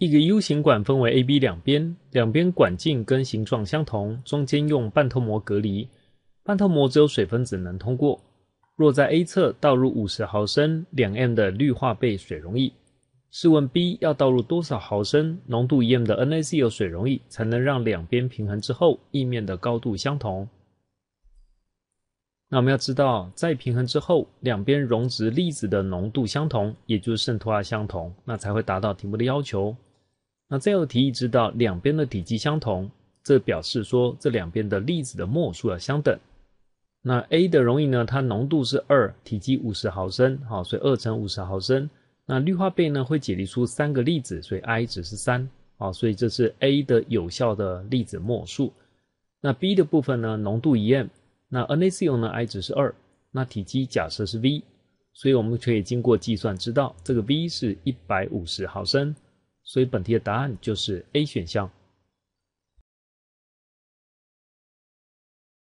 一个 U 型管分为 A、B 两边，两边管径跟形状相同，中间用半透膜隔离。半透膜只有水分子能通过。若在 A 侧倒入50毫升两 m 的氯化钡水溶液，试问 B 要倒入多少毫升浓度 1M 的 NaCl 水溶液，才能让两边平衡之后液面的高度相同？那我们要知道，在平衡之后，两边溶质粒子的浓度相同，也就是渗透压相同，那才会达到题目的要求。那最后提议，知道两边的体积相同，这表示说这两边的粒子的末数要相等。那 A 的溶液呢，它浓度是二，体积五十毫升，好，所以二乘五十毫升。那氯化钡呢，会解离出三个粒子，所以 i 值是三，好，所以这是 A 的有效的粒子末数。那 B 的部分呢，浓度一样，那 NaCl 呢，i 值是二，那体积假设是 V，所以我们可以经过计算知道，这个 V 是一百五十毫升。所以本题的答案就是 A 选项。